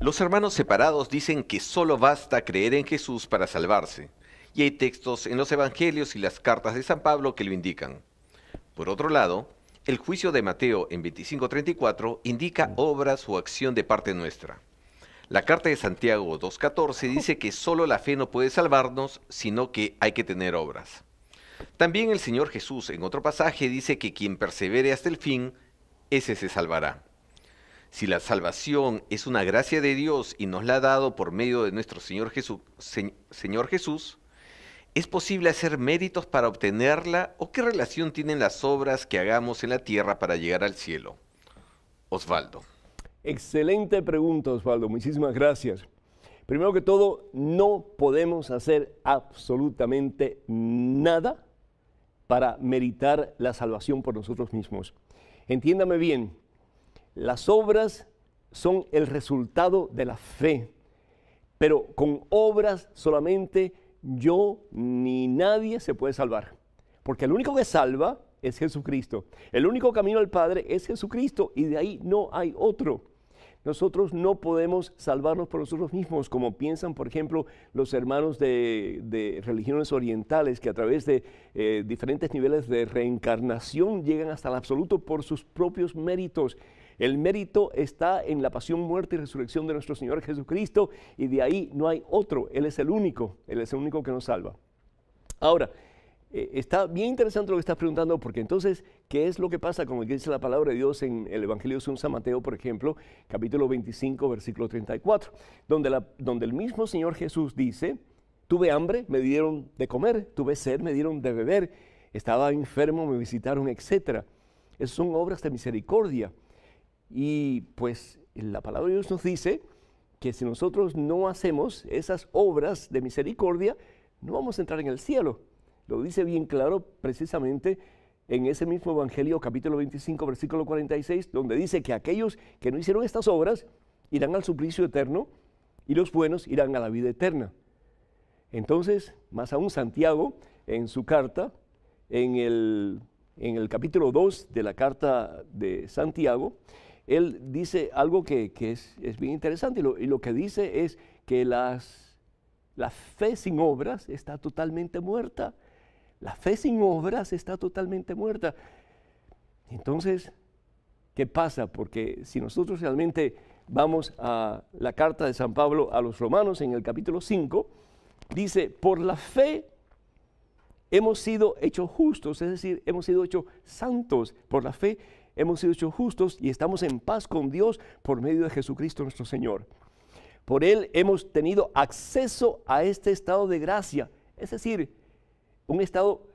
Los hermanos separados dicen que solo basta creer en Jesús para salvarse, y hay textos en los Evangelios y las cartas de San Pablo que lo indican. Por otro lado, el juicio de Mateo en 25:34 indica obras o acción de parte nuestra. La carta de Santiago 2.14 dice que solo la fe no puede salvarnos, sino que hay que tener obras. También el Señor Jesús en otro pasaje dice que quien persevere hasta el fin, ese se salvará. Si la salvación es una gracia de Dios y nos la ha dado por medio de nuestro Señor Jesús, Señor Jesús, ¿es posible hacer méritos para obtenerla o qué relación tienen las obras que hagamos en la tierra para llegar al cielo? Osvaldo. Excelente pregunta, Osvaldo. Muchísimas gracias. Primero que todo, no podemos hacer absolutamente nada para meritar la salvación por nosotros mismos. Entiéndame bien, las obras son el resultado de la fe, pero con obras solamente yo ni nadie se puede salvar, porque el único que salva es Jesucristo. El único camino al Padre es Jesucristo y de ahí no hay otro. Nosotros no podemos salvarnos por nosotros mismos, como piensan, por ejemplo, los hermanos de, religiones orientales que a través de eh, diferentes niveles de reencarnación llegan hasta el absoluto por sus propios méritos. El mérito está en la pasión, muerte y resurrección de nuestro Señor Jesucristo y de ahí no hay otro. Él es el único, Él es el único que nos salva. Ahora, eh, está bien interesante lo que estás preguntando, porque entonces, ¿qué es lo que pasa con lo que dice la palabra de Dios en el Evangelio de San Mateo, por ejemplo, capítulo 25, versículo 34, donde, donde el mismo Señor Jesús dice, tuve hambre, me dieron de comer, tuve sed, me dieron de beber, estaba enfermo, me visitaron, etc. Esas son obras de misericordia. Y pues la palabra de Dios nos dice que si nosotros no hacemos esas obras de misericordia, no vamos a entrar en el cielo. Lo dice bien claro precisamente en ese mismo Evangelio capítulo 25, versículo 46, donde dice que aquellos que no hicieron estas obras irán al suplicio eterno y los buenos irán a la vida eterna. Entonces, más aún Santiago, en su carta, en el, en el capítulo 2 de la carta de Santiago, él dice algo que, es, es, bien interesante y lo, que dice es que las, la fe sin obras está totalmente muerta. La fe sin obras está totalmente muerta. Entonces, ¿qué pasa? Porque si nosotros realmente vamos a la carta de San Pablo a los romanos en el capítulo 5, dice, por la fe hemos sido hechos justos, es decir, hemos sido hechos santos por la fe, hemos sido hechos justos y estamos en paz con Dios por medio de Jesucristo nuestro Señor. Por Él hemos tenido acceso a este estado de gracia, es decir, un estado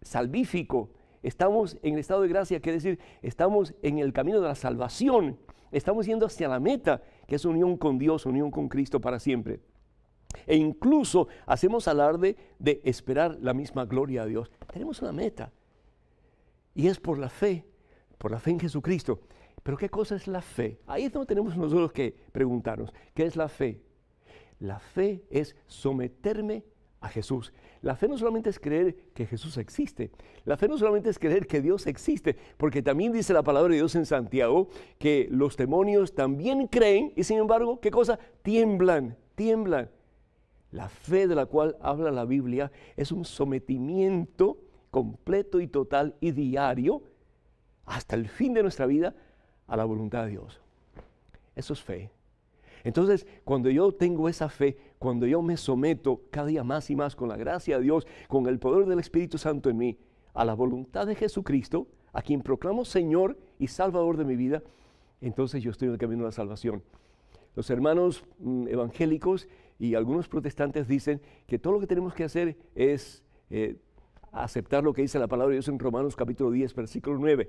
salvífico. Estamos en el estado de gracia, quiere decir, estamos en el camino de la salvación, estamos yendo hacia la meta, que es unión con Dios, unión con Cristo para siempre e incluso hacemos alarde de esperar la misma gloria a Dios. Tenemos una meta y es por la fe, por la fe en Jesucristo. Pero ¿qué cosa es la fe? Ahí es donde tenemos nosotros que preguntarnos, ¿qué es la fe? La fe es someterme a Jesús. La fe no solamente es creer que Jesús existe, la fe no solamente es creer que Dios existe, porque también dice la palabra de Dios en Santiago que los demonios también creen y sin embargo, ¿qué cosa? Tiemblan, tiemblan. La fe de la cual habla la Biblia es un sometimiento completo y total y diario hasta el fin de nuestra vida a la voluntad de Dios. Eso es fe. Entonces, cuando yo tengo esa fe, cuando yo me someto cada día más y más con la gracia de Dios, con el poder del Espíritu Santo en mí, a la voluntad de Jesucristo, a quien proclamo Señor y Salvador de mi vida, entonces yo estoy en el camino de la salvación. Los hermanos mm, evangélicos y algunos protestantes dicen que todo lo que tenemos que hacer es eh, aceptar lo que dice la palabra de Dios en Romanos capítulo 10, versículo 9,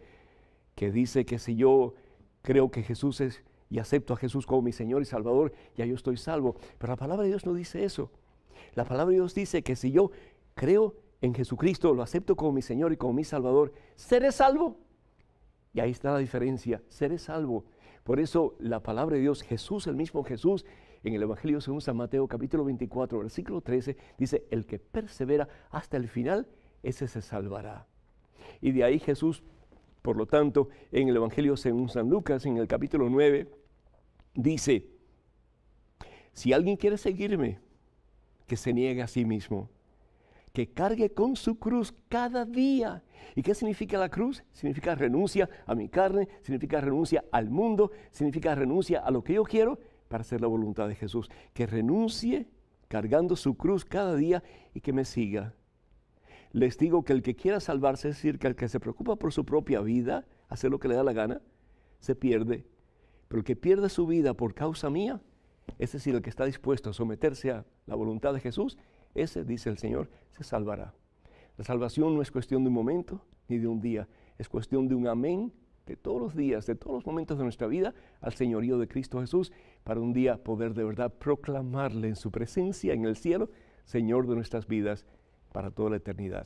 que dice que si yo creo que Jesús es y acepto a Jesús como mi Señor y Salvador, ya yo estoy salvo. Pero la palabra de Dios no dice eso. La palabra de Dios dice que si yo creo en Jesucristo, lo acepto como mi Señor y como mi Salvador, seré salvo. Y ahí está la diferencia, seré salvo. Por eso la palabra de Dios, Jesús, el mismo Jesús, en el Evangelio según San Mateo capítulo 24, versículo 13, dice, el que persevera hasta el final, ese se salvará. Y de ahí Jesús, por lo tanto, en el Evangelio según San Lucas, en el capítulo 9, dice, si alguien quiere seguirme, que se niegue a sí mismo, que cargue con su cruz cada día. ¿Y qué significa la cruz? Significa renuncia a mi carne, significa renuncia al mundo, significa renuncia a lo que yo quiero, para hacer la voluntad de Jesús, que renuncie cargando su cruz cada día y que me siga. Les digo que el que quiera salvarse, es decir, que el que se preocupa por su propia vida, hacer lo que le da la gana, se pierde. Pero el que pierde su vida por causa mía, es decir, el que está dispuesto a someterse a la voluntad de Jesús, ese, dice el Señor, se salvará. La salvación no es cuestión de un momento ni de un día, es cuestión de un amén de todos los días, de todos los momentos de nuestra vida al señorío de Cristo Jesús para un día poder de verdad proclamarle en su presencia en el cielo, Señor de nuestras vidas, para toda la eternidad.